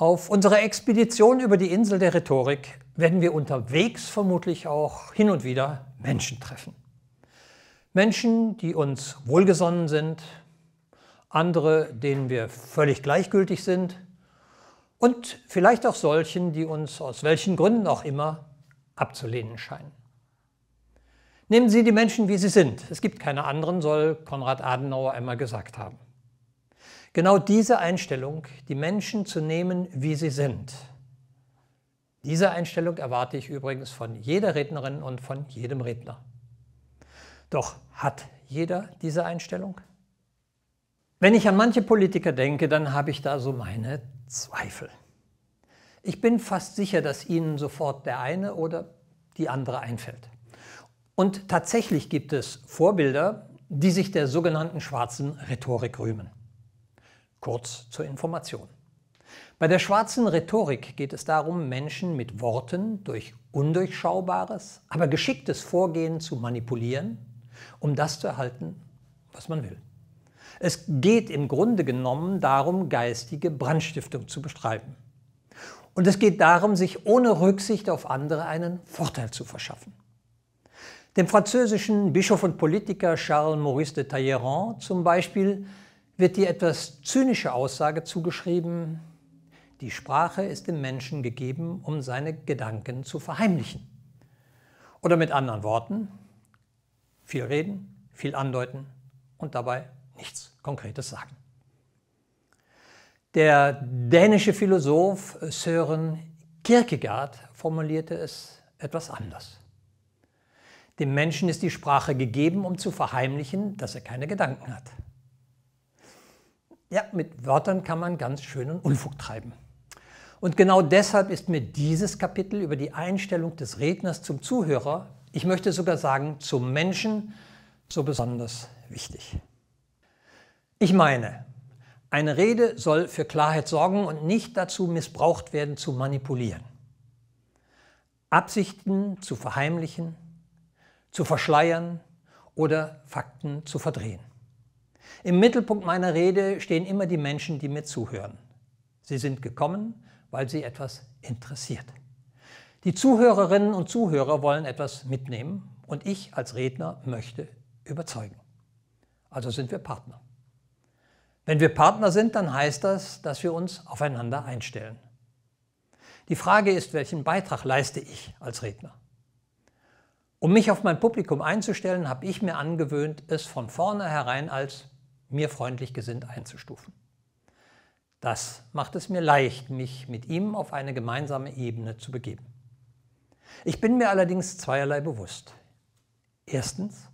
Auf unserer Expedition über die Insel der Rhetorik werden wir unterwegs vermutlich auch hin und wieder Menschen treffen. Menschen, die uns wohlgesonnen sind, andere, denen wir völlig gleichgültig sind und vielleicht auch solchen, die uns aus welchen Gründen auch immer abzulehnen scheinen. Nehmen Sie die Menschen, wie sie sind. Es gibt keine anderen, soll Konrad Adenauer einmal gesagt haben. Genau diese Einstellung, die Menschen zu nehmen, wie sie sind, diese Einstellung erwarte ich übrigens von jeder Rednerin und von jedem Redner. Doch hat jeder diese Einstellung? Wenn ich an manche Politiker denke, dann habe ich da so meine Zweifel. Ich bin fast sicher, dass Ihnen sofort der eine oder die andere einfällt. Und tatsächlich gibt es Vorbilder, die sich der sogenannten schwarzen Rhetorik rühmen. Kurz zur Information. Bei der schwarzen Rhetorik geht es darum, Menschen mit Worten durch undurchschaubares, aber geschicktes Vorgehen zu manipulieren, um das zu erhalten, was man will. Es geht im Grunde genommen darum, geistige Brandstiftung zu bestreiten. Und es geht darum, sich ohne Rücksicht auf andere einen Vorteil zu verschaffen. Dem französischen Bischof und Politiker Charles Maurice de Talleyrand zum Beispiel wird die etwas zynische Aussage zugeschrieben, die Sprache ist dem Menschen gegeben, um seine Gedanken zu verheimlichen. Oder mit anderen Worten, viel reden, viel andeuten und dabei nichts Konkretes sagen. Der dänische Philosoph Søren Kierkegaard formulierte es etwas anders. Dem Menschen ist die Sprache gegeben, um zu verheimlichen, dass er keine Gedanken hat. Ja, mit Wörtern kann man ganz schönen Unfug treiben. Und genau deshalb ist mir dieses Kapitel über die Einstellung des Redners zum Zuhörer, ich möchte sogar sagen zum Menschen, so besonders wichtig. Ich meine, eine Rede soll für Klarheit sorgen und nicht dazu missbraucht werden, zu manipulieren. Absichten zu verheimlichen, zu verschleiern oder Fakten zu verdrehen. Im Mittelpunkt meiner Rede stehen immer die Menschen, die mir zuhören. Sie sind gekommen, weil sie etwas interessiert. Die Zuhörerinnen und Zuhörer wollen etwas mitnehmen und ich als Redner möchte überzeugen. Also sind wir Partner. Wenn wir Partner sind, dann heißt das, dass wir uns aufeinander einstellen. Die Frage ist, welchen Beitrag leiste ich als Redner? Um mich auf mein Publikum einzustellen, habe ich mir angewöhnt, es von vornherein als mir freundlich gesinnt einzustufen. Das macht es mir leicht, mich mit ihm auf eine gemeinsame Ebene zu begeben. Ich bin mir allerdings zweierlei bewusst. Erstens,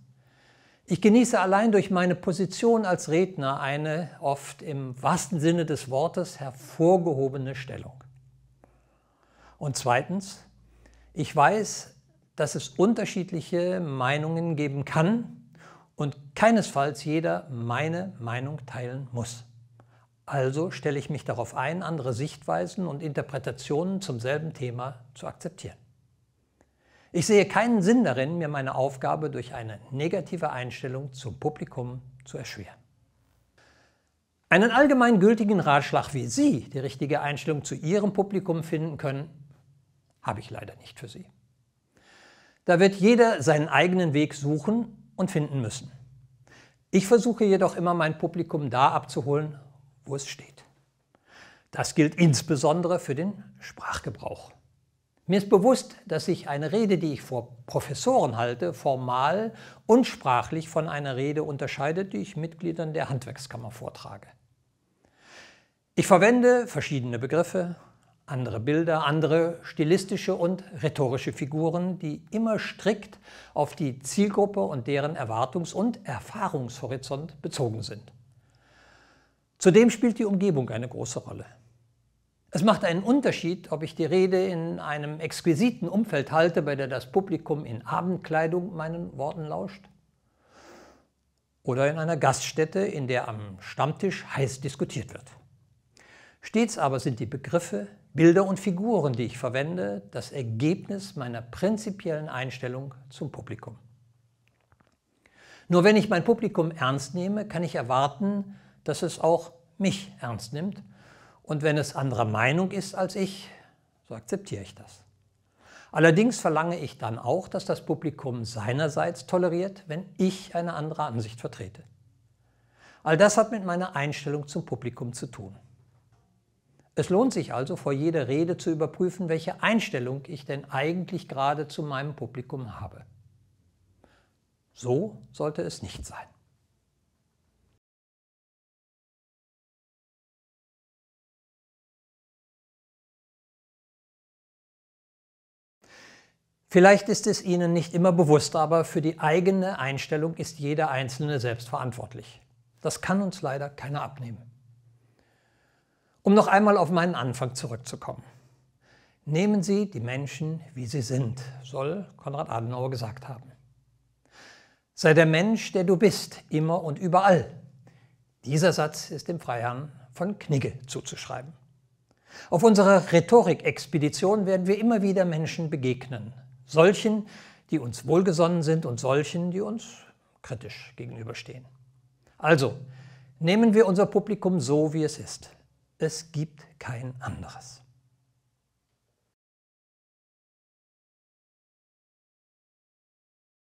ich genieße allein durch meine Position als Redner eine oft im wahrsten Sinne des Wortes hervorgehobene Stellung. Und zweitens, ich weiß, dass es unterschiedliche Meinungen geben kann und keinesfalls jeder meine Meinung teilen muss. Also stelle ich mich darauf ein, andere Sichtweisen und Interpretationen zum selben Thema zu akzeptieren. Ich sehe keinen Sinn darin, mir meine Aufgabe durch eine negative Einstellung zum Publikum zu erschweren. Einen allgemein gültigen Ratschlag, wie Sie die richtige Einstellung zu Ihrem Publikum finden können, habe ich leider nicht für Sie. Da wird jeder seinen eigenen Weg suchen und finden müssen. Ich versuche jedoch immer, mein Publikum da abzuholen, wo es steht. Das gilt insbesondere für den Sprachgebrauch. Mir ist bewusst, dass ich eine Rede, die ich vor Professoren halte, formal und sprachlich von einer Rede unterscheidet, die ich Mitgliedern der Handwerkskammer vortrage. Ich verwende verschiedene Begriffe, andere Bilder, andere stilistische und rhetorische Figuren, die immer strikt auf die Zielgruppe und deren Erwartungs- und Erfahrungshorizont bezogen sind. Zudem spielt die Umgebung eine große Rolle. Es macht einen Unterschied, ob ich die Rede in einem exquisiten Umfeld halte, bei der das Publikum in Abendkleidung meinen Worten lauscht, oder in einer Gaststätte, in der am Stammtisch heiß diskutiert wird. Stets aber sind die Begriffe, Bilder und Figuren, die ich verwende, das Ergebnis meiner prinzipiellen Einstellung zum Publikum. Nur wenn ich mein Publikum ernst nehme, kann ich erwarten, dass es auch mich ernst nimmt. Und wenn es anderer Meinung ist als ich, so akzeptiere ich das. Allerdings verlange ich dann auch, dass das Publikum seinerseits toleriert, wenn ich eine andere Ansicht vertrete. All das hat mit meiner Einstellung zum Publikum zu tun. Es lohnt sich also, vor jeder Rede zu überprüfen, welche Einstellung ich denn eigentlich gerade zu meinem Publikum habe. So sollte es nicht sein. Vielleicht ist es Ihnen nicht immer bewusst, aber für die eigene Einstellung ist jeder Einzelne selbst verantwortlich. Das kann uns leider keiner abnehmen. Um noch einmal auf meinen Anfang zurückzukommen. Nehmen Sie die Menschen, wie sie sind, soll Konrad Adenauer gesagt haben. Sei der Mensch, der du bist, immer und überall. Dieser Satz ist dem Freiherrn von Knigge zuzuschreiben. Auf unserer Rhetorikexpedition werden wir immer wieder Menschen begegnen. Solchen, die uns wohlgesonnen sind und solchen, die uns kritisch gegenüberstehen. Also, nehmen wir unser Publikum so, wie es ist. Es gibt kein anderes.